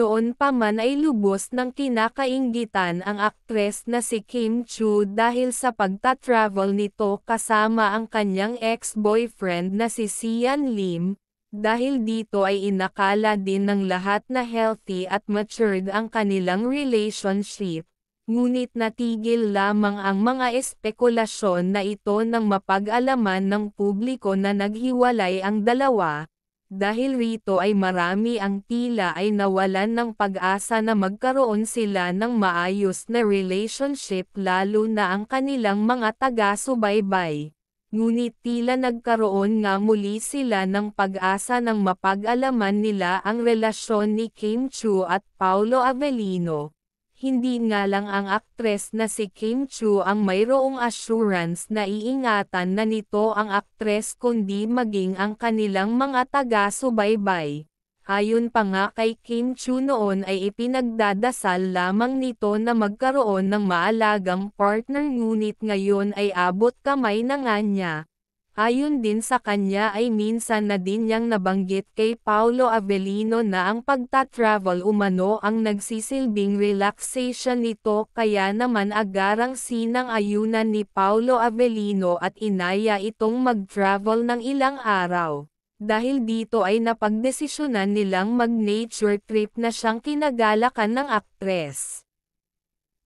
noon pa man ay lubos ng kinakainggitan ang aktres na si Kim Chu dahil sa pagta-travel nito kasama ang kanyang ex-boyfriend na si Sian Lim, dahil dito ay inakala din ng lahat na healthy at matured ang kanilang relationship, ngunit natigil lamang ang mga espekulasyon na ito nang mapag-alaman ng publiko na naghiwalay ang dalawa, dahil rito ay marami ang tila ay nawalan ng pag-asa na magkaroon sila ng maayos na relationship lalo na ang kanilang mga taga-subaybay. Ngunit tila nagkaroon nga muli sila ng pag-asa nang mapag-alaman nila ang relasyon ni Kim Chu at Paolo Avellino hindi nga lang ang aktres na si Kim Chu ang mayroong assurance na iingatan na nito ang aktres kundi maging ang kanilang mga taga-subaybay. Ayon pa nga kay Kim Chu noon ay ipinagdadasal lamang nito na magkaroon ng maalagang partner ngunit ngayon ay abot kamay na nga niya. Ayon din sa kanya ay minsan na din niyang nabanggit kay Paolo Avellino na ang pagta-travel umano ang nagsisilbing relaxation nito kaya naman agarang sinang ayunan ni Paolo Avellino at inaya itong mag-travel ng ilang araw. Dahil dito ay napagdesisyonan nilang mag-nature trip na siyang kinagalakan ng aktres.